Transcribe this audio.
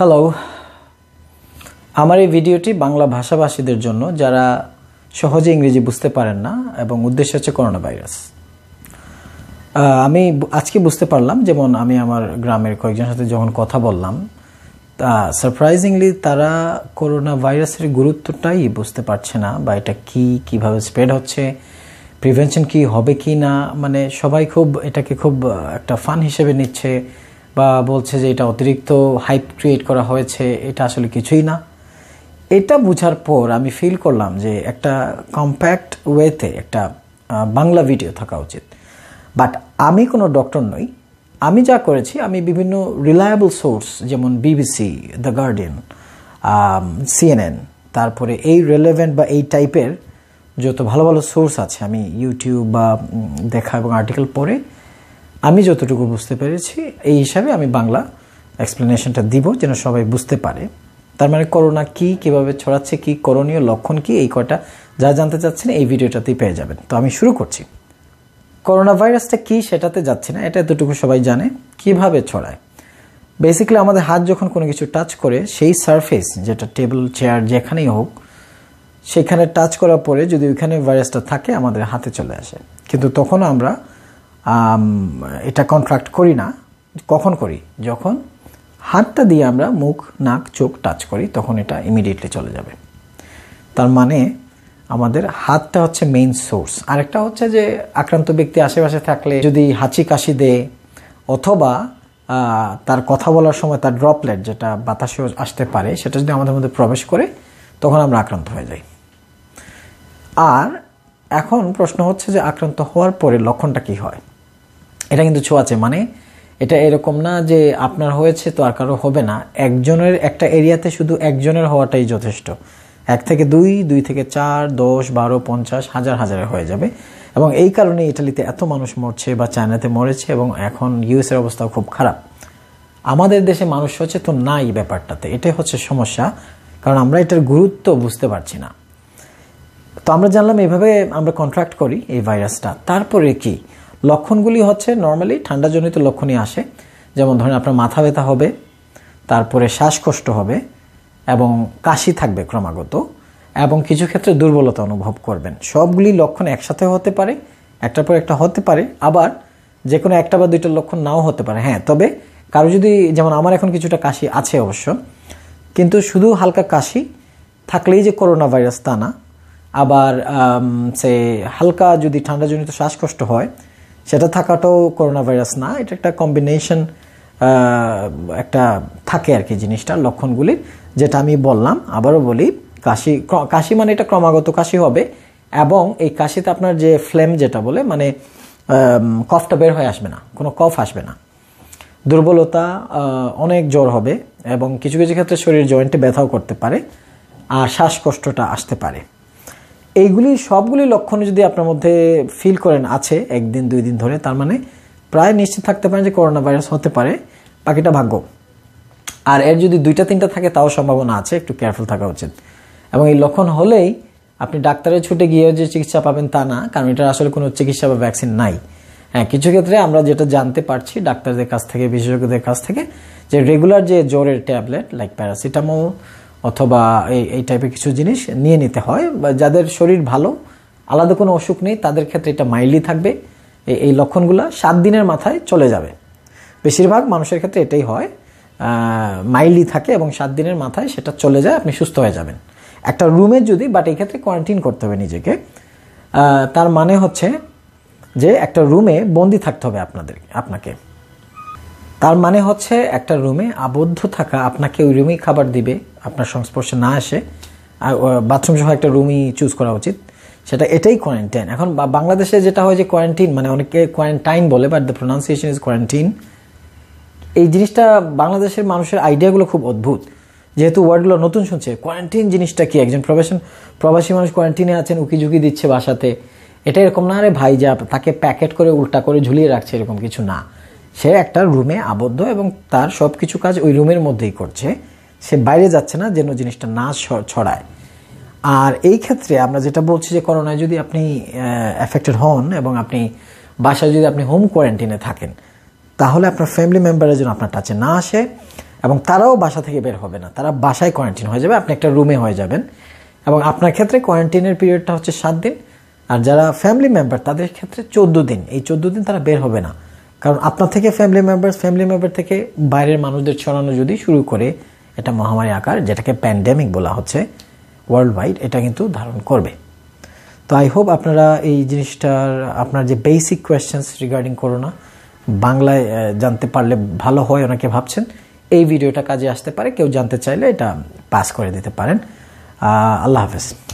hello আমার এই ভিডিওটি বাংলা ভাষাভাষীদের জন্য যারা সহজে ইংরেজি বুঝতে পারেন না এবং উদ্দেশ্য হচ্ছে করোনা ভাইরাস আমি আজকে বুঝতে পারলাম যেমন আমি আমার গ্রামের কয়েকজনের সাথে যখন কথা বললাম তা সারপ্রাইজিংলি তারা করোনা ভাইরাসের গুরুত্বটাই বুঝতে পারছে না বা এটা কি কিভাবে স্প্রেড হচ্ছে প্রিভেনশন কি হবে কি না মানে সবাই খুব এটাকে খুব একটা ফান হিসেবে নিচ্ছে বা বলছে যে এটা অতিরিক্ত হাইপ ক্রিয়েট করা হয়েছে এটা আসলে কিছুই না এটা বুঝার পর আমি ফিল করলাম যে একটা কম্প্যাক্ট ওয়েতে একটা বাংলা ভিডিও থাকা উচিত বাট আমি কোনো ডক্টর নই আমি যা করেছি আমি বিভিন্ন রিলায়েবল সোর্স যেমন বিবিসি দ্য গার্ডিয়ান সিএনএন তারপরে এই রেলেভেন্ট বা এই টাইপের যত ভালো ভালো সোর্স আছে আমি ইউটিউব বা দেখা এবং আর্টিকেল পড়ে আমি যতটুকু বুঝতে পেরেছি এই হিসাবে আমি বাংলা এক্সপ্লেনেশনটা দিব যেন সবাই বুঝতে পারে তার মানে করোনা কি কিভাবে ছড়াচ্ছে কি করণীয় লক্ষণ কি এই কয়টা যা জানতে চাচ্ছেন এই ভিডিওটাতেই পেয়ে যাবেন তো আমি শুরু করছি করোনা ভাইরাসটা কী সেটাতে যাচ্ছে না এটা এতটুকু সবাই জানে কিভাবে ছড়ায় বেসিক্যালি আমাদের হাত যখন কোনো কিছু টাচ করে সেই সারফেস যেটা টেবিল চেয়ার যেখানেই হোক সেখানে টাচ করার পরে যদি ওইখানে ভাইরাসটা থাকে আমাদের হাতে চলে আসে কিন্তু তখন আমরা এটা কন্ট্রাক্ট করি না কখন করি যখন হাতটা দিয়ে আমরা মুখ নাক চোখ টাচ করি তখন এটা ইমিডিয়েটলি চলে যাবে তার মানে আমাদের হাতটা হচ্ছে মেইন সোর্স আরেকটা হচ্ছে যে আক্রান্ত ব্যক্তি আশেপাশে থাকলে যদি হাঁচি কাশি দেয় অথবা তার কথা বলার সময় তার ড্রপলেট যেটা বাতাসে আসতে পারে সেটা যদি আমাদের মধ্যে প্রবেশ করে তখন আমরা আক্রান্ত হয়ে যাই আর এখন প্রশ্ন হচ্ছে যে আক্রান্ত হওয়ার পরে লক্ষণটা কি হয় এটা কিন্তু ছোঁয়াচে মানে এটা এরকম না যে আপনার হয়েছে তো আর কারো হবে না একজনের একটা এরিয়াতে শুধু একজনের হওয়াটাই যথেষ্ট এক থেকে দুই দুই থেকে চার দশ বারো পঞ্চাশ হাজার হাজারে হয়ে যাবে এবং এই কারণে ইটালিতে এত মানুষ মরছে বা চায়নাতে মরেছে এবং এখন ইউএসের অবস্থাও খুব খারাপ আমাদের দেশে মানুষ হচ্ছে তো নাই ব্যাপারটাতে এটাই হচ্ছে সমস্যা কারণ আমরা এটার গুরুত্ব বুঝতে পারছি না তো আমরা জানলাম এভাবে আমরা কন্ট্রাক্ট করি এই ভাইরাসটা তারপরে কি লক্ষণগুলি হচ্ছে নর্মালি ঠান্ডাজনিত লক্ষণই আসে যেমন ধরেন আপনার মাথা ব্যথা হবে তারপরে শ্বাসকষ্ট হবে এবং কাশি থাকবে ক্রমাগত এবং কিছু ক্ষেত্রে দুর্বলতা অনুভব করবেন সবগুলি লক্ষণ একসাথে হতে পারে একটার পর একটা হতে পারে আবার যে কোনো একটা বা দুইটা লক্ষণ নাও হতে পারে হ্যাঁ তবে কারো যদি যেমন আমার এখন কিছুটা কাশি আছে অবশ্য কিন্তু শুধু হালকা কাশি থাকলেই যে করোনা ভাইরাস তা না আবার সে হালকা যদি ঠান্ডাজনিত শ্বাসকষ্ট হয় সেটা থাকাটাও করোনা ভাইরাস না এটা একটা কম্বিনেশন একটা থাকে আর কি জিনিসটা লক্ষণগুলির যেটা আমি বললাম আবারও বলি কাশি কাশি মানে এটা ক্রমাগত কাশি হবে এবং এই কাশিতে আপনার যে ফ্লেম যেটা বলে মানে কফটা বের হয়ে আসবে না কোনো কফ আসবে না দুর্বলতা অনেক জ্বর হবে এবং কিছু কিছু ক্ষেত্রে শরীর জয়েন্টে ব্যথাও করতে পারে আর শ্বাসকষ্টটা আসতে পারে এইগুলি সবগুলি লক্ষণ যদি আপনার মধ্যে ফিল করেন আছে একদিন দুই দিন ধরে তার মানে প্রায় নিশ্চিত থাকতে পারেন যে করোনা ভাইরাস হতে পারে বাকিটা ভাগ্য আর এর যদি দুইটা তিনটা থাকে তাও সম্ভাবনা আছে একটু কেয়ারফুল থাকা উচিত এবং এই লক্ষণ হলেই আপনি ডাক্তারের ছুটে গিয়ে যে চিকিৎসা পাবেন তা না কারণ এটার আসলে কোনো চিকিৎসা বা ভ্যাকসিন নাই হ্যাঁ কিছু ক্ষেত্রে আমরা যেটা জানতে পারছি ডাক্তারদের কাছ থেকে বিশেষজ্ঞদের কাছ থেকে যে রেগুলার যে জ্বরের ট্যাবলেট লাইক প্যারাসিটামল অথবা এই এই টাইপের কিছু জিনিস নিয়ে নিতে হয় বা যাদের শরীর ভালো আলাদা কোনো অসুখ নেই তাদের ক্ষেত্রে এটা মাইল্ডলি থাকবে এই এই লক্ষণগুলো সাত দিনের মাথায় চলে যাবে বেশিরভাগ মানুষের ক্ষেত্রে এটাই হয় মাইল্ডলি থাকে এবং সাত দিনের মাথায় সেটা চলে যায় আপনি সুস্থ হয়ে যাবেন একটা রুমে যদি বাট এই ক্ষেত্রে কোয়ারেন্টিন করতে হবে নিজেকে তার মানে হচ্ছে যে একটা রুমে বন্দি থাকতে হবে আপনাদের আপনাকে তার মানে হচ্ছে একটা রুমে আবদ্ধ থাকা আপনাকে ওই রুমেই খাবার দিবে আপনার সংস্পর্শে না আসে আর বাথরুম সহ একটা রুমই চুজ করা উচিত সেটা এটাই কোয়ারেন্টাইন এখন বাংলাদেশে যেটা হয় যে কোয়ারেন্টিন মানে অনেকে কোয়ারেন্টাইন বলে but the pronunciation is quarantine এই জিনিসটা বাংলাদেশের মানুষের আইডিয়াগুলো খুব অদ্ভুত যেহেতু ওয়ার্ডগুলো নতুন শুনছে কোয়ারেন্টিন জিনিসটা কি একজন প্রবাসী প্রবাসী মানুষ কোয়ারেন্টিনে আছেন উকি ঝুঁকি দিচ্ছে বাসাতে এটা এরকম না রে ভাই যা তাকে প্যাকেট করে উল্টা করে ঝুলিয়ে রাখছে এরকম কিছু না সে একটা রুমে আবদ্ধ এবং তার সব কিছু কাজ ওই রুমের মধ্যেই করছে সে বাইরে যাচ্ছে না যেন জিনিসটা না ছড়ায় আর এই ক্ষেত্রে আমরা যেটা বলছি যে করোনায় যদি আপনি অ্যাফেক্টেড হন এবং আপনি বাসায় যদি আপনি হোম কোয়ারেন্টিনে থাকেন তাহলে আপনার ফ্যামিলি মেম্বারের জন্য আপনার টাচে না আসে এবং তারাও বাসা থেকে বের হবে না তারা বাসায় কোয়ারেন্টিন হয়ে যাবে আপনি একটা রুমে হয়ে যাবেন এবং আপনার ক্ষেত্রে কোয়ারেন্টিনের পিরিয়ডটা হচ্ছে সাত দিন আর যারা ফ্যামিলি মেম্বার তাদের ক্ষেত্রে চোদ্দো দিন এই চোদ্দো দিন তারা বের হবে না কারণ আপনার থেকে ফ্যামিলি মেম্বার ফ্যামিলি মেম্বার থেকে বাইরের মানুষদের ছড়ানো যদি শুরু করে এটা মহামারী আকার যেটাকে প্যান্ডেমিক বলা হচ্ছে ওয়ার্ল্ড ওয়াইড এটা কিন্তু ধারণ করবে তো আই হোপ আপনারা এই জিনিসটার আপনার যে বেসিক কোয়েশ্চেন্স রিগার্ডিং করোনা বাংলায় জানতে পারলে ভালো হয় অনেকে ভাবছেন এই ভিডিওটা কাজে আসতে পারে কেউ জানতে চাইলে এটা পাস করে দিতে পারেন আল্লাহ হাফেজ